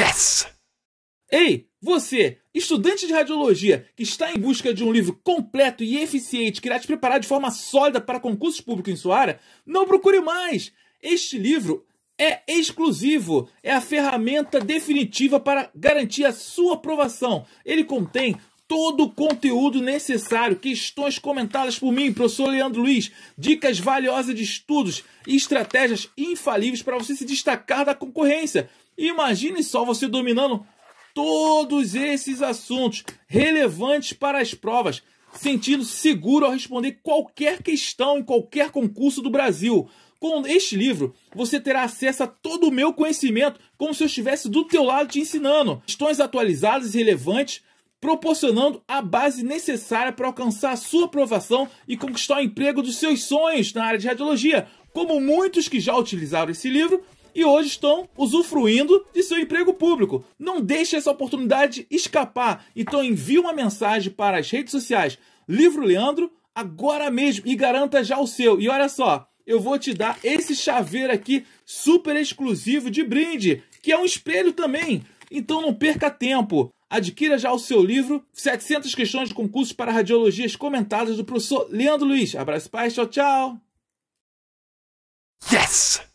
Yes! Ei, você, estudante de radiologia, que está em busca de um livro completo e eficiente que irá te preparar de forma sólida para concursos públicos em sua área, não procure mais! Este livro é exclusivo, é a ferramenta definitiva para garantir a sua aprovação. Ele contém todo o conteúdo necessário, questões comentadas por mim, professor Leandro Luiz, dicas valiosas de estudos e estratégias infalíveis para você se destacar da concorrência. Imagine só você dominando todos esses assuntos relevantes para as provas, sentindo-se seguro ao responder qualquer questão em qualquer concurso do Brasil. Com este livro, você terá acesso a todo o meu conhecimento, como se eu estivesse do teu lado te ensinando. Questões atualizadas e relevantes proporcionando a base necessária para alcançar a sua aprovação e conquistar o emprego dos seus sonhos na área de radiologia, como muitos que já utilizaram esse livro e hoje estão usufruindo de seu emprego público. Não deixe essa oportunidade escapar. Então envie uma mensagem para as redes sociais Livro Leandro agora mesmo e garanta já o seu. E olha só, eu vou te dar esse chaveiro aqui super exclusivo de brinde, que é um espelho também. Então não perca tempo. Adquira já o seu livro 700 questões de concursos para radiologias comentadas do professor Leandro Luiz. Abraço, paz, tchau, tchau. Yes!